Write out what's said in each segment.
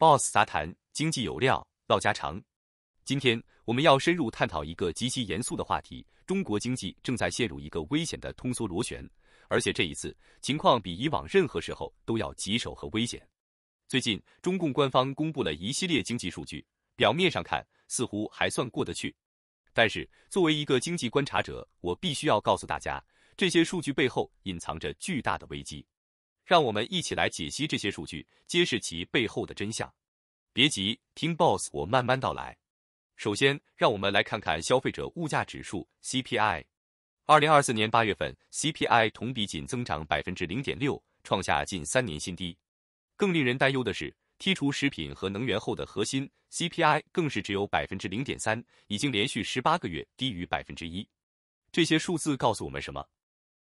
Boss 杂谈，经济有料，唠家常。今天我们要深入探讨一个极其严肃的话题：中国经济正在陷入一个危险的通缩螺旋，而且这一次情况比以往任何时候都要棘手和危险。最近，中共官方公布了一系列经济数据，表面上看似乎还算过得去，但是作为一个经济观察者，我必须要告诉大家，这些数据背后隐藏着巨大的危机。让我们一起来解析这些数据，揭示其背后的真相。别急，听 BOSS 我慢慢道来。首先，让我们来看看消费者物价指数 CPI。二零二四年八月份，CPI 同比仅增长百分之零点六，创下近三年新低。更令人担忧的是，剔除食品和能源后的核心 CPI 更是只有百分之零点三，已经连续十八个月低于百分之一。这些数字告诉我们什么？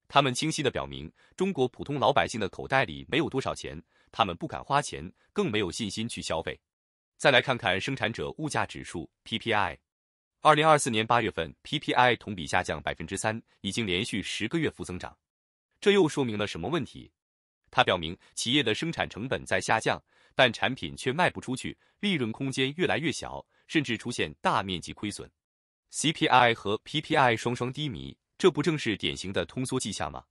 他们清晰地表明，中国普通老百姓的口袋里没有多少钱，他们不敢花钱，更没有信心去消费。再来看看生产者物价指数 （PPI），二零二四年八月份 PPI 同比下降百分之三，已经连续十个月负增长。这又说明了什么问题？它表明企业的生产成本在下降，但产品却卖不出去，利润空间越来越小，甚至出现大面积亏损。CPI 和 PPI 双双低迷。这不正是典型的通缩迹象吗？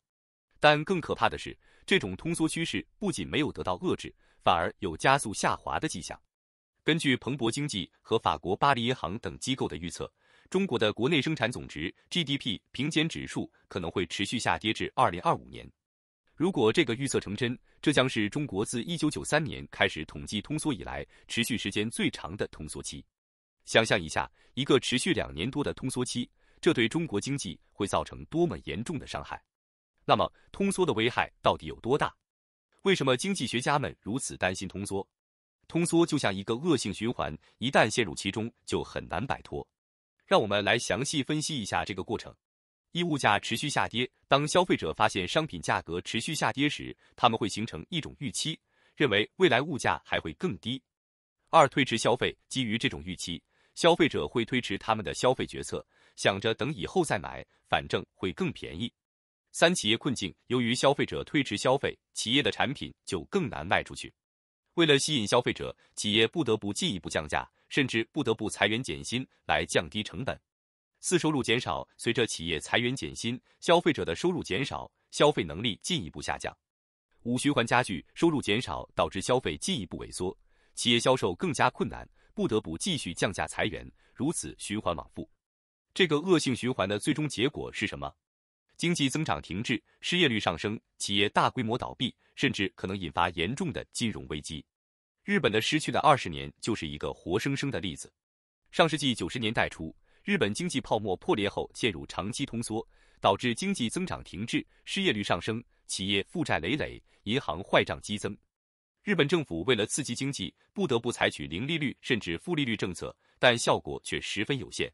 但更可怕的是，这种通缩趋势不仅没有得到遏制，反而有加速下滑的迹象。根据彭博经济和法国巴黎银行等机构的预测，中国的国内生产总值 （GDP） 平减指数可能会持续下跌至二零二五年。如果这个预测成真，这将是中国自一九九三年开始统计通缩以来持续时间最长的通缩期。想象一下，一个持续两年多的通缩期。这对中国经济会造成多么严重的伤害？那么通缩的危害到底有多大？为什么经济学家们如此担心通缩？通缩就像一个恶性循环，一旦陷入其中就很难摆脱。让我们来详细分析一下这个过程：一、物价持续下跌。当消费者发现商品价格持续下跌时，他们会形成一种预期，认为未来物价还会更低。二、推迟消费。基于这种预期，消费者会推迟他们的消费决策。想着等以后再买，反正会更便宜。三企业困境：由于消费者推迟消费，企业的产品就更难卖出去。为了吸引消费者，企业不得不进一步降价，甚至不得不裁员减薪来降低成本。四收入减少：随着企业裁员减薪，消费者的收入减少，消费能力进一步下降。五循环加剧：收入减少导致消费进一步萎缩，企业销售更加困难，不得不继续降价裁员，如此循环往复。这个恶性循环的最终结果是什么？经济增长停滞，失业率上升，企业大规模倒闭，甚至可能引发严重的金融危机。日本的失去的二十年就是一个活生生的例子。上世纪九十年代初，日本经济泡沫破裂后，陷入长期通缩，导致经济增长停滞，失业率上升，企业负债累累，银行坏账激增。日本政府为了刺激经济，不得不采取零利率甚至负利率政策，但效果却十分有限。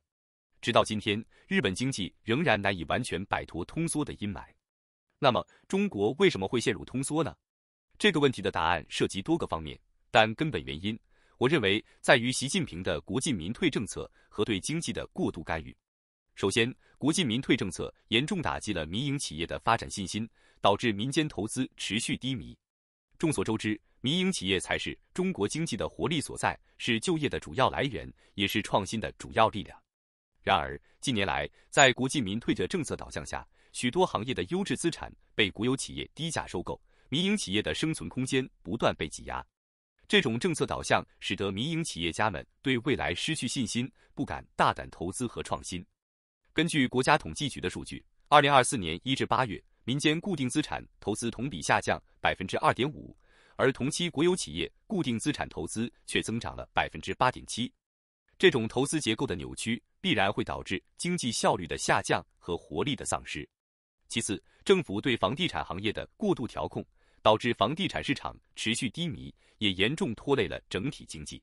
直到今天，日本经济仍然难以完全摆脱通缩的阴霾。那么，中国为什么会陷入通缩呢？这个问题的答案涉及多个方面，但根本原因，我认为在于习近平的国进民退政策和对经济的过度干预。首先，国进民退政策严重打击了民营企业的发展信心，导致民间投资持续低迷。众所周知，民营企业才是中国经济的活力所在，是就业的主要来源，也是创新的主要力量。然而，近年来，在国进民退的政策导向下，许多行业的优质资产被国有企业低价收购，民营企业的生存空间不断被挤压。这种政策导向使得民营企业家们对未来失去信心，不敢大胆投资和创新。根据国家统计局的数据，二零二四年一至八月，民间固定资产投资同比下降百分之二点五，而同期国有企业固定资产投资却增长了百分之八点七。这种投资结构的扭曲必然会导致经济效率的下降和活力的丧失。其次，政府对房地产行业的过度调控，导致房地产市场持续低迷，也严重拖累了整体经济。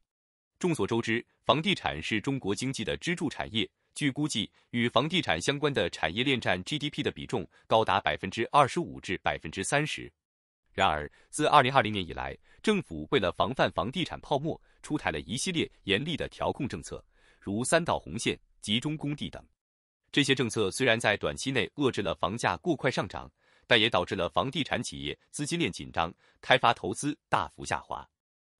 众所周知，房地产是中国经济的支柱产业。据估计，与房地产相关的产业链占 GDP 的比重高达百分之二十五至百分之三十。然而，自二零二零年以来，政府为了防范房地产泡沫，出台了一系列严厉的调控政策，如三道红线、集中供地等。这些政策虽然在短期内遏制了房价过快上涨，但也导致了房地产企业资金链紧张，开发投资大幅下滑。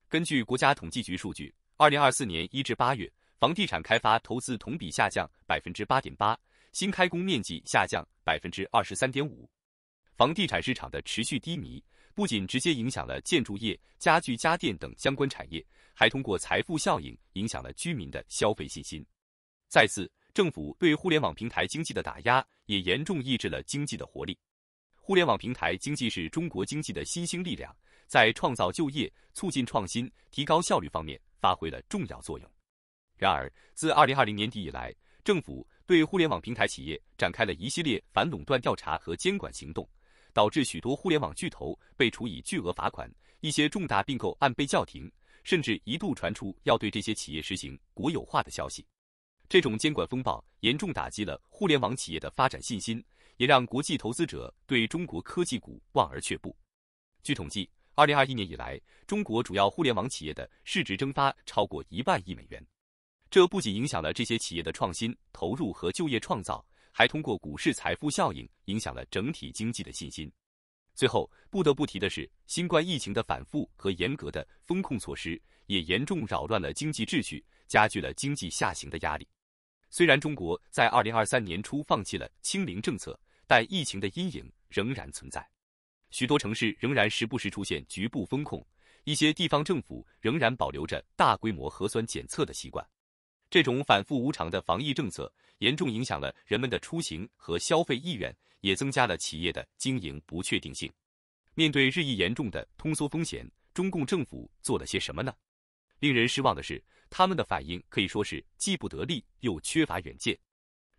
根据国家统计局数据，二零二四年一至八月，房地产开发投资同比下降百分之八点八，新开工面积下降百分之二十三点五。房地产市场的持续低迷。不仅直接影响了建筑业、家具、家电等相关产业，还通过财富效应影响了居民的消费信心。再次，政府对互联网平台经济的打压也严重抑制了经济的活力。互联网平台经济是中国经济的新兴力量，在创造就业、促进创新、提高效率方面发挥了重要作用。然而，自2020年底以来，政府对互联网平台企业展开了一系列反垄断调查和监管行动。导致许多互联网巨头被处以巨额罚款，一些重大并购案被叫停，甚至一度传出要对这些企业实行国有化的消息。这种监管风暴严重打击了互联网企业的发展信心，也让国际投资者对中国科技股望而却步。据统计，二零二一年以来，中国主要互联网企业的市值蒸发超过一万亿美元。这不仅影响了这些企业的创新投入和就业创造。还通过股市财富效应影响了整体经济的信心。最后不得不提的是，新冠疫情的反复和严格的风控措施也严重扰乱了经济秩序，加剧了经济下行的压力。虽然中国在二零二三年初放弃了清零政策，但疫情的阴影仍然存在，许多城市仍然时不时出现局部风控，一些地方政府仍然保留着大规模核酸检测的习惯。这种反复无常的防疫政策。严重影响了人们的出行和消费意愿，也增加了企业的经营不确定性。面对日益严重的通缩风险，中共政府做了些什么呢？令人失望的是，他们的反应可以说是既不得力又缺乏远见。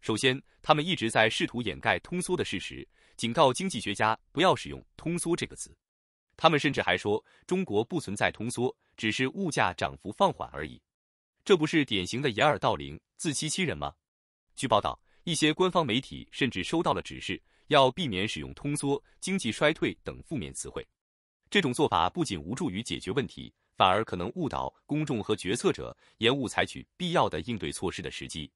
首先，他们一直在试图掩盖通缩的事实，警告经济学家不要使用“通缩”这个词。他们甚至还说中国不存在通缩，只是物价涨幅放缓而已。这不是典型的掩耳盗铃、自欺欺人吗？据报道，一些官方媒体甚至收到了指示，要避免使用“通缩”“经济衰退”等负面词汇。这种做法不仅无助于解决问题，反而可能误导公众和决策者，延误采取必要的应对措施的时机。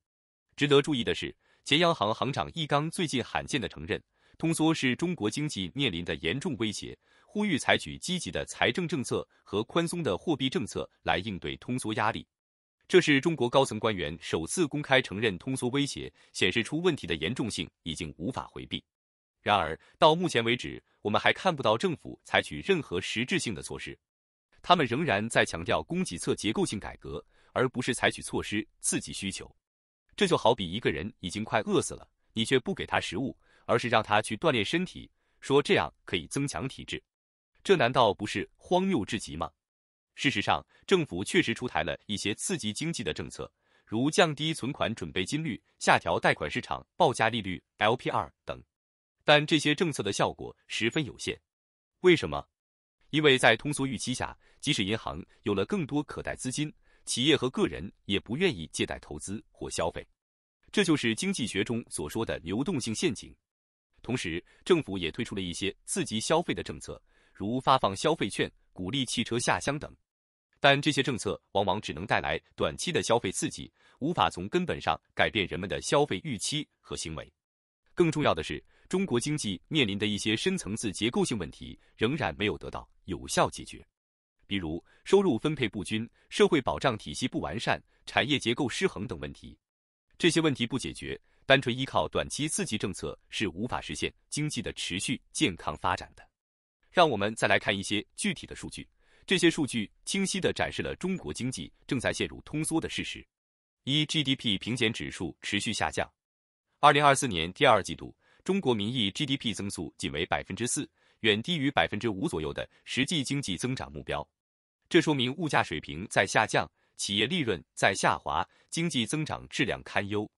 值得注意的是，前央行行长易纲最近罕见的承认，通缩是中国经济面临的严重威胁，呼吁采取积极的财政政策和宽松的货币政策来应对通缩压力。这是中国高层官员首次公开承认通缩威胁，显示出问题的严重性已经无法回避。然而，到目前为止，我们还看不到政府采取任何实质性的措施。他们仍然在强调供给侧结构性改革，而不是采取措施刺激需求。这就好比一个人已经快饿死了，你却不给他食物，而是让他去锻炼身体，说这样可以增强体质，这难道不是荒谬至极吗？事实上，政府确实出台了一些刺激经济的政策，如降低存款准备金率、下调贷款市场报价利率 （LPR） 等，但这些政策的效果十分有限。为什么？因为在通缩预期下，即使银行有了更多可贷资金，企业和个人也不愿意借贷投资或消费。这就是经济学中所说的流动性陷阱。同时，政府也推出了一些刺激消费的政策，如发放消费券、鼓励汽车下乡等。但这些政策往往只能带来短期的消费刺激，无法从根本上改变人们的消费预期和行为。更重要的是，中国经济面临的一些深层次结构性问题仍然没有得到有效解决，比如收入分配不均、社会保障体系不完善、产业结构失衡等问题。这些问题不解决，单纯依靠短期刺激政策是无法实现经济的持续健康发展。的，让我们再来看一些具体的数据。这些数据清晰地展示了中国经济正在陷入通缩的事实。一 GDP 平减指数持续下降，二零二四年第二季度中国名义 GDP 增速仅为百分之四，远低于百分之五左右的实际经济增长目标。这说明物价水平在下降，企业利润在下滑，经济增长质量堪忧。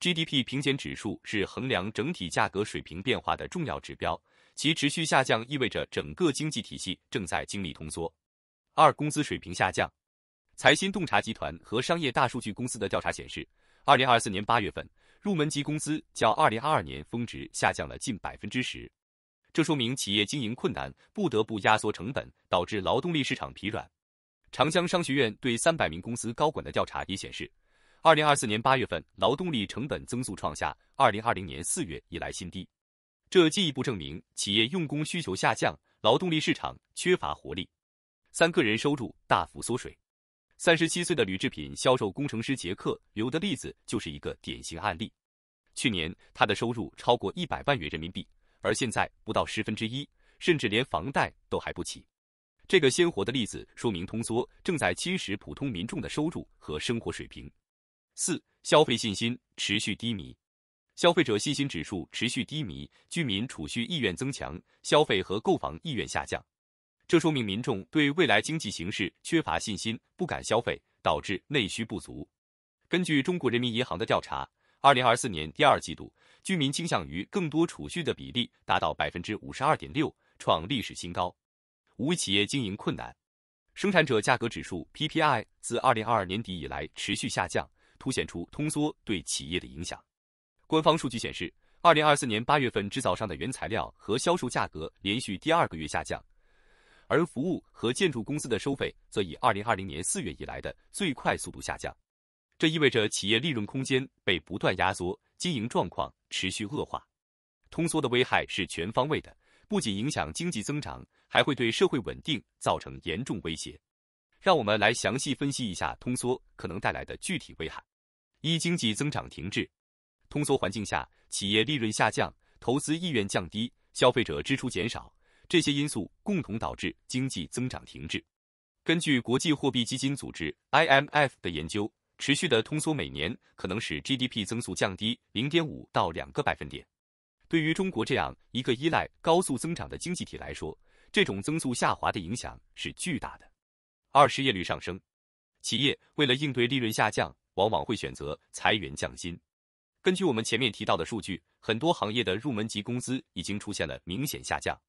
GDP 平减指数是衡量整体价格水平变化的重要指标，其持续下降意味着整个经济体系正在经历通缩。二工资水平下降，财新洞察集团和商业大数据公司的调查显示，二零二四年八月份，入门级工资较二零二二年峰值下降了近百分之十。这说明企业经营困难，不得不压缩成本，导致劳动力市场疲软。长江商学院对三百名公司高管的调查也显示，二零二四年八月份劳动力成本增速创下二零二零年四月以来新低。这进一步证明企业用工需求下降，劳动力市场缺乏活力。三个人收入大幅缩水。三十七岁的铝制品销售工程师杰克留的例子就是一个典型案例。去年他的收入超过一百万元人民币，而现在不到十分之一，甚至连房贷都还不起。这个鲜活的例子说明，通缩正在侵蚀普通民众的收入和生活水平。四、消费信心持续低迷，消费者信心指数持续低迷，居民储蓄意愿增强，消费和购房意愿下降。这说明民众对未来经济形势缺乏信心，不敢消费，导致内需不足。根据中国人民银行的调查，二零二四年第二季度，居民倾向于更多储蓄的比例达到百分之五十二点六，创历史新高。无企业经营困难，生产者价格指数 （PPI） 自二零二二年底以来持续下降，凸显出通缩对企业的影响。官方数据显示，二零二四年八月份，制造商的原材料和销售价格连续第二个月下降。而服务和建筑公司的收费则以二零二零年四月以来的最快速度下降，这意味着企业利润空间被不断压缩，经营状况持续恶化。通缩的危害是全方位的，不仅影响经济增长，还会对社会稳定造成严重威胁。让我们来详细分析一下通缩可能带来的具体危害：一、经济增长停滞。通缩环境下，企业利润下降，投资意愿降低，消费者支出减少。这些因素共同导致经济增长停滞。根据国际货币基金组织 （IMF） 的研究，持续的通缩每年可能使 GDP 增速降低零点五到两个百分点。对于中国这样一个依赖高速增长的经济体来说，这种增速下滑的影响是巨大的。二、失业率上升。企业为了应对利润下降，往往会选择裁员降薪。根据我们前面提到的数据，很多行业的入门级工资已经出现了明显下降。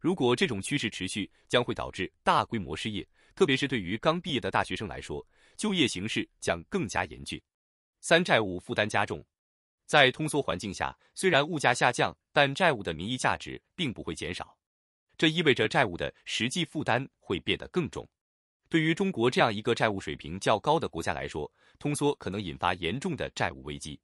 如果这种趋势持续，将会导致大规模失业，特别是对于刚毕业的大学生来说，就业形势将更加严峻。三、债务负担加重。在通缩环境下，虽然物价下降，但债务的名义价值并不会减少，这意味着债务的实际负担会变得更重。对于中国这样一个债务水平较高的国家来说，通缩可能引发严重的债务危机。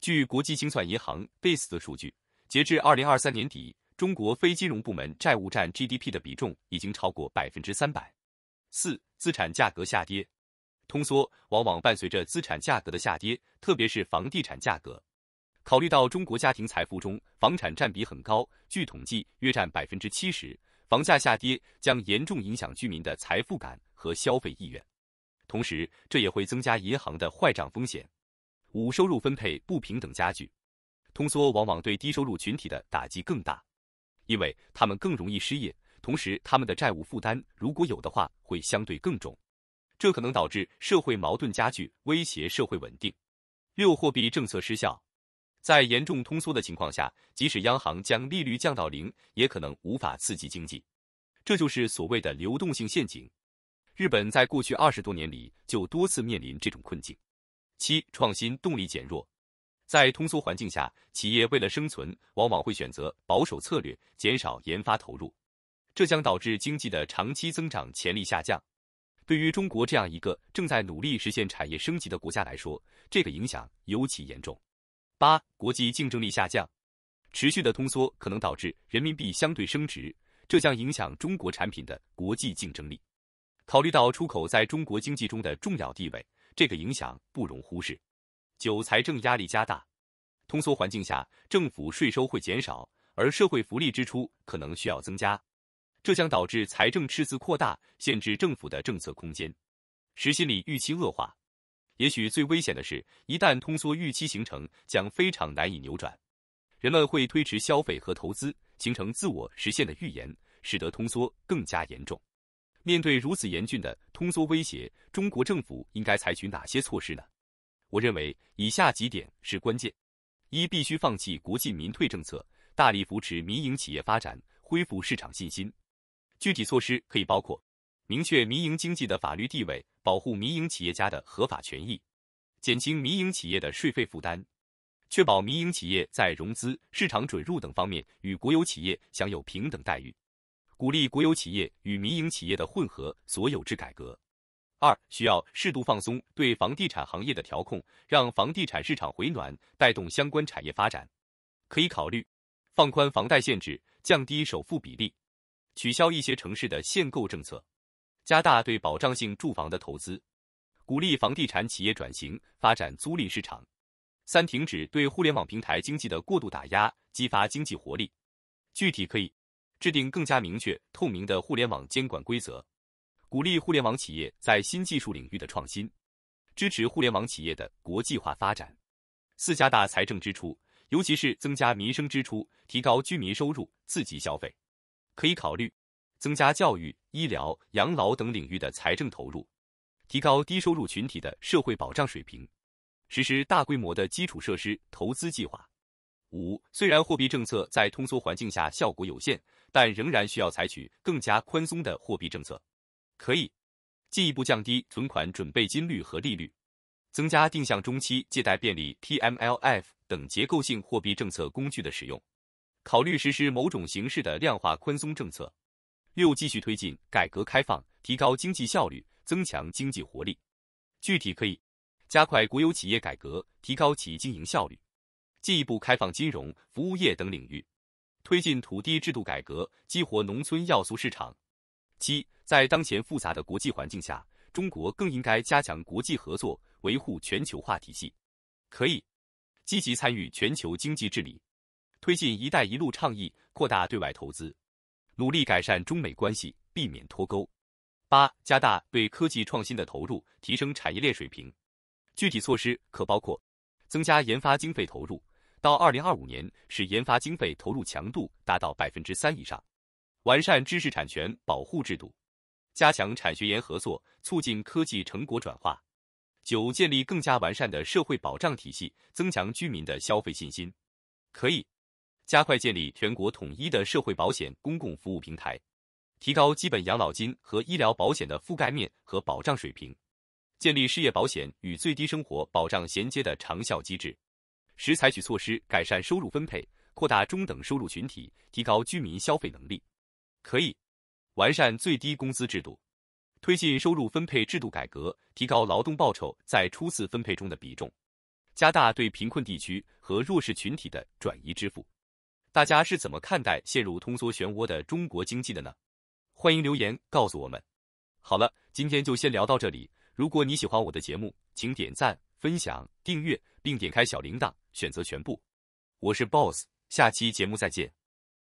据国际清算银行贝斯的数据，截至二零二三年底。中国非金融部门债务占 GDP 的比重已经超过百分之三百四，资产价格下跌，通缩往往伴随着资产价格的下跌，特别是房地产价格。考虑到中国家庭财富中房产占比很高，据统计约占百分之七十，房价下跌将严重影响居民的财富感和消费意愿，同时这也会增加银行的坏账风险。五、收入分配不平等加剧，通缩往往对低收入群体的打击更大。因为他们更容易失业，同时他们的债务负担如果有的话会相对更重，这可能导致社会矛盾加剧，威胁社会稳定。六，货币政策失效，在严重通缩的情况下，即使央行将利率降到零，也可能无法刺激经济，这就是所谓的流动性陷阱。日本在过去二十多年里就多次面临这种困境。七，创新动力减弱。在通缩环境下，企业为了生存，往往会选择保守策略，减少研发投入，这将导致经济的长期增长潜力下降。对于中国这样一个正在努力实现产业升级的国家来说，这个影响尤其严重。八、国际竞争力下降，持续的通缩可能导致人民币相对升值，这将影响中国产品的国际竞争力。考虑到出口在中国经济中的重要地位，这个影响不容忽视。九财政压力加大，通缩环境下，政府税收会减少，而社会福利支出可能需要增加，这将导致财政赤字扩大，限制政府的政策空间。实心理预期恶化，也许最危险的是，一旦通缩预期形成，将非常难以扭转。人们会推迟消费和投资，形成自我实现的预言，使得通缩更加严重。面对如此严峻的通缩威胁，中国政府应该采取哪些措施呢？我认为以下几点是关键：一、必须放弃国进民退政策，大力扶持民营企业发展，恢复市场信心。具体措施可以包括：明确民营经济的法律地位，保护民营企业家的合法权益，减轻民营企业的税费负担，确保民营企业在融资、市场准入等方面与国有企业享有平等待遇，鼓励国有企业与民营企业的混合所有制改革。二需要适度放松对房地产行业的调控，让房地产市场回暖，带动相关产业发展。可以考虑放宽房贷限制，降低首付比例，取消一些城市的限购政策，加大对保障性住房的投资，鼓励房地产企业转型，发展租赁市场。三，停止对互联网平台经济的过度打压，激发经济活力。具体可以制定更加明确、透明的互联网监管规则。鼓励互联网企业在新技术领域的创新，支持互联网企业的国际化发展。四、加大财政支出，尤其是增加民生支出，提高居民收入，刺激消费。可以考虑增加教育、医疗、养老等领域的财政投入，提高低收入群体的社会保障水平，实施大规模的基础设施投资计划。五、虽然货币政策在通缩环境下效果有限，但仍然需要采取更加宽松的货币政策。可以进一步降低存款准备金率和利率，增加定向中期借贷便利 （TMLF） 等结构性货币政策工具的使用，考虑实施某种形式的量化宽松政策。六、继续推进改革开放，提高经济效率，增强经济活力。具体可以加快国有企业改革，提高企业经营效率，进一步开放金融服务业等领域，推进土地制度改革，激活农村要素市场。七，在当前复杂的国际环境下，中国更应该加强国际合作，维护全球化体系，可以积极参与全球经济治理，推进“一带一路”倡议，扩大对外投资，努力改善中美关系，避免脱钩。八，加大对科技创新的投入，提升产业链水平。具体措施可包括增加研发经费投入，到二零二五年使研发经费投入强度达到百分之三以上。完善知识产权保护制度，加强产学研合作，促进科技成果转化。九、建立更加完善的社会保障体系，增强居民的消费信心。可以加快建立全国统一的社会保险公共服务平台，提高基本养老金和医疗保险的覆盖面和保障水平，建立失业保险与最低生活保障衔接的长效机制。十、采取措施改善收入分配，扩大中等收入群体，提高居民消费能力。可以完善最低工资制度，推进收入分配制度改革，提高劳动报酬在初次分配中的比重，加大对贫困地区和弱势群体的转移支付。大家是怎么看待陷入通缩漩涡的中国经济的呢？欢迎留言告诉我们。好了，今天就先聊到这里。如果你喜欢我的节目，请点赞、分享、订阅，并点开小铃铛，选择全部。我是 BOSS，下期节目再见。